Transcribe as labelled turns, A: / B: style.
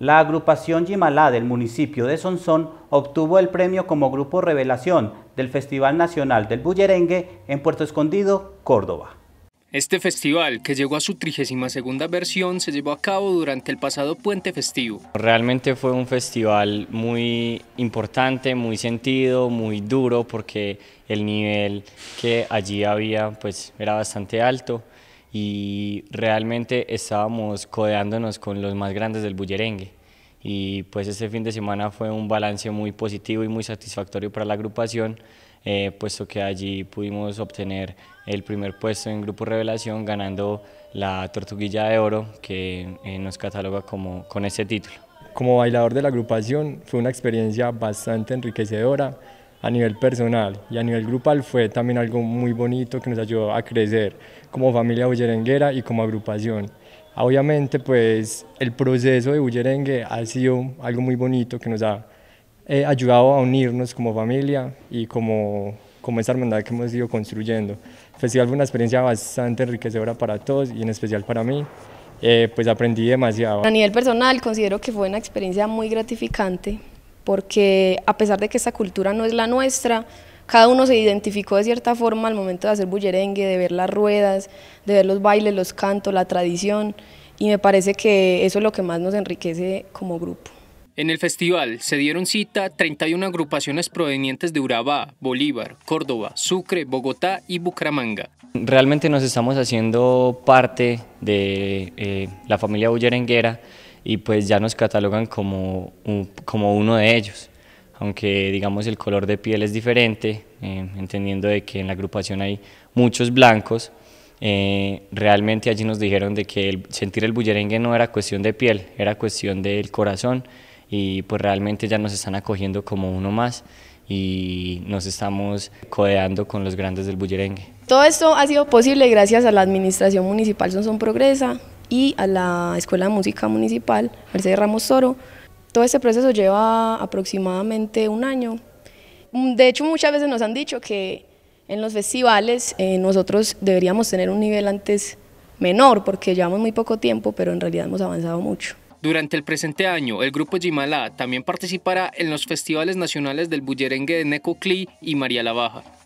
A: La agrupación Yimalá del municipio de Sonsón obtuvo el premio como Grupo Revelación del Festival Nacional del Bullerengue en Puerto Escondido, Córdoba.
B: Este festival, que llegó a su 32 versión, se llevó a cabo durante el pasado puente festivo.
A: Realmente fue un festival muy importante, muy sentido, muy duro, porque el nivel que allí había pues, era bastante alto y realmente estábamos codeándonos con los más grandes del bullerengue. Y pues ese fin de semana fue un balance muy positivo y muy satisfactorio para la agrupación, eh, puesto que allí pudimos obtener el primer puesto en Grupo Revelación, ganando la Tortuguilla de Oro, que eh, nos cataloga como, con ese título. Como bailador de la agrupación fue una experiencia bastante enriquecedora
C: a nivel personal y a nivel grupal fue también algo muy bonito que nos ayudó a crecer como familia bullerenguera y como agrupación. Obviamente pues el proceso de bullerengue ha sido algo muy bonito que nos ha eh, ayudado a unirnos como familia y como, como esa hermandad que hemos ido construyendo. festival pues, fue una experiencia bastante enriquecedora para todos y en especial para mí. Eh, pues aprendí demasiado. A
D: nivel personal considero que fue una experiencia muy gratificante porque a pesar de que esta cultura no es la nuestra, cada uno se identificó de cierta forma al momento de hacer bullerengue, de ver las ruedas, de ver los bailes, los cantos, la tradición, y me parece que eso es lo que más nos enriquece como grupo.
B: En el festival se dieron cita 31 agrupaciones provenientes de Urabá, Bolívar, Córdoba, Sucre, Bogotá y Bucaramanga.
A: Realmente nos estamos haciendo parte de eh, la familia bullerenguera y pues ya nos catalogan como, como uno de ellos, aunque digamos el color de piel es diferente, eh, entendiendo de que en la agrupación hay muchos blancos, eh, realmente allí nos dijeron de que sentir el bullerengue no era cuestión de piel, era cuestión del corazón y pues realmente ya nos están acogiendo como uno más y nos estamos codeando con los grandes del bullerengue.
D: Todo esto ha sido posible gracias a la Administración Municipal Sonson Progresa, y a la Escuela de Música Municipal, Mercedes Ramos Toro. Todo ese proceso lleva aproximadamente un año. Mm, de hecho, muchas veces nos han dicho que en los festivales eh, nosotros deberíamos tener un nivel antes menor, porque llevamos muy poco tiempo, pero en realidad hemos avanzado mucho.
B: Durante el presente año, el grupo Jimalá también participará en los festivales nacionales del Bullerengue de Necoclí y María la Baja.